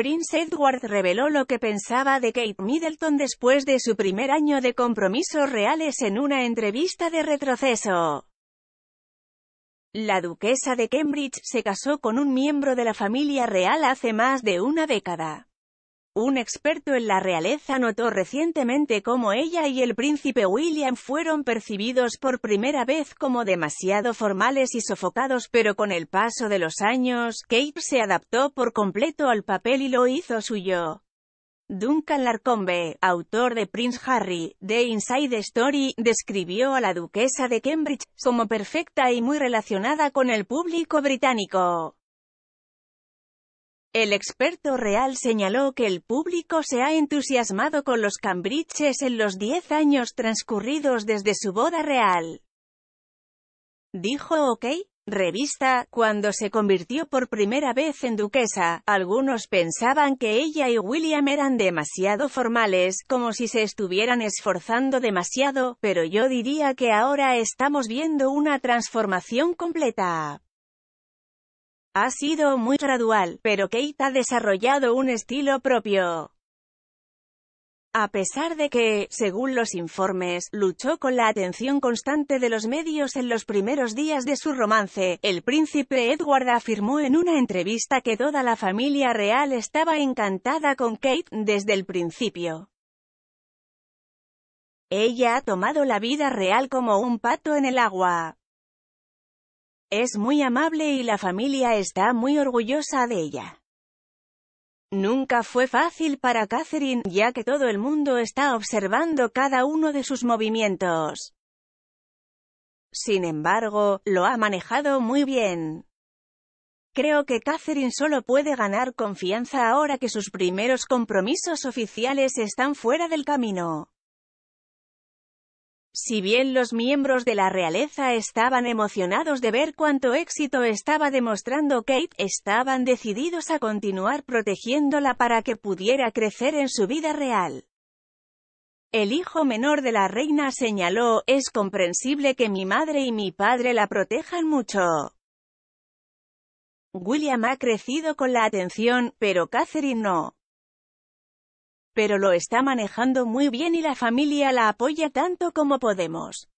Prince Edward reveló lo que pensaba de Kate Middleton después de su primer año de compromisos reales en una entrevista de retroceso. La duquesa de Cambridge se casó con un miembro de la familia real hace más de una década. Un experto en la realeza notó recientemente cómo ella y el príncipe William fueron percibidos por primera vez como demasiado formales y sofocados, pero con el paso de los años, Kate se adaptó por completo al papel y lo hizo suyo. Duncan Larcombe, autor de Prince Harry, The Inside Story, describió a la duquesa de Cambridge como perfecta y muy relacionada con el público británico. El experto real señaló que el público se ha entusiasmado con los Cambriches en los 10 años transcurridos desde su boda real. Dijo OK, revista, cuando se convirtió por primera vez en duquesa, algunos pensaban que ella y William eran demasiado formales, como si se estuvieran esforzando demasiado, pero yo diría que ahora estamos viendo una transformación completa ha sido muy gradual, pero Kate ha desarrollado un estilo propio. A pesar de que, según los informes, luchó con la atención constante de los medios en los primeros días de su romance, el príncipe Edward afirmó en una entrevista que toda la familia real estaba encantada con Kate desde el principio. Ella ha tomado la vida real como un pato en el agua. Es muy amable y la familia está muy orgullosa de ella. Nunca fue fácil para Catherine, ya que todo el mundo está observando cada uno de sus movimientos. Sin embargo, lo ha manejado muy bien. Creo que Catherine solo puede ganar confianza ahora que sus primeros compromisos oficiales están fuera del camino. Si bien los miembros de la realeza estaban emocionados de ver cuánto éxito estaba demostrando Kate, estaban decididos a continuar protegiéndola para que pudiera crecer en su vida real. El hijo menor de la reina señaló, es comprensible que mi madre y mi padre la protejan mucho. William ha crecido con la atención, pero Catherine no pero lo está manejando muy bien y la familia la apoya tanto como podemos.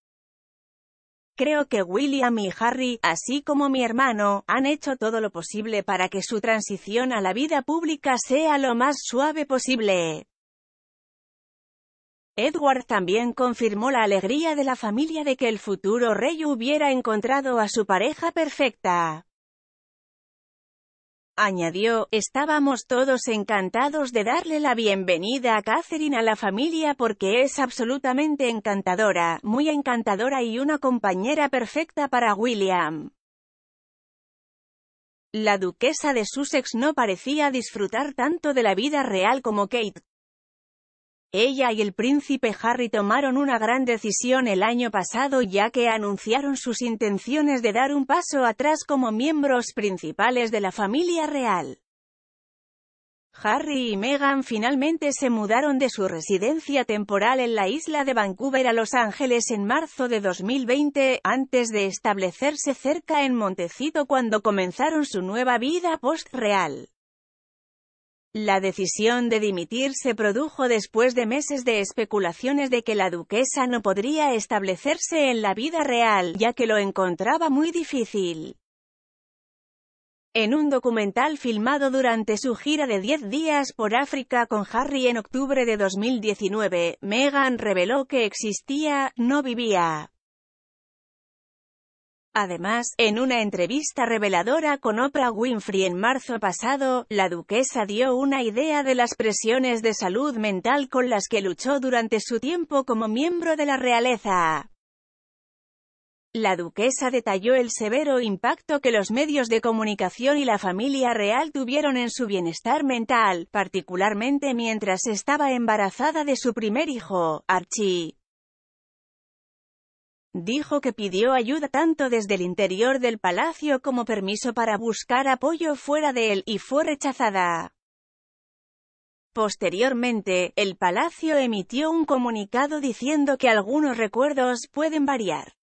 Creo que William y Harry, así como mi hermano, han hecho todo lo posible para que su transición a la vida pública sea lo más suave posible. Edward también confirmó la alegría de la familia de que el futuro rey hubiera encontrado a su pareja perfecta. Añadió, estábamos todos encantados de darle la bienvenida a Catherine a la familia porque es absolutamente encantadora, muy encantadora y una compañera perfecta para William. La duquesa de Sussex no parecía disfrutar tanto de la vida real como Kate, ella y el príncipe Harry tomaron una gran decisión el año pasado ya que anunciaron sus intenciones de dar un paso atrás como miembros principales de la familia real. Harry y Meghan finalmente se mudaron de su residencia temporal en la isla de Vancouver a Los Ángeles en marzo de 2020, antes de establecerse cerca en Montecito cuando comenzaron su nueva vida post-real. La decisión de dimitir se produjo después de meses de especulaciones de que la duquesa no podría establecerse en la vida real, ya que lo encontraba muy difícil. En un documental filmado durante su gira de 10 días por África con Harry en octubre de 2019, Meghan reveló que existía, no vivía, Además, en una entrevista reveladora con Oprah Winfrey en marzo pasado, la duquesa dio una idea de las presiones de salud mental con las que luchó durante su tiempo como miembro de la realeza. La duquesa detalló el severo impacto que los medios de comunicación y la familia real tuvieron en su bienestar mental, particularmente mientras estaba embarazada de su primer hijo, Archie. Dijo que pidió ayuda tanto desde el interior del palacio como permiso para buscar apoyo fuera de él, y fue rechazada. Posteriormente, el palacio emitió un comunicado diciendo que algunos recuerdos pueden variar.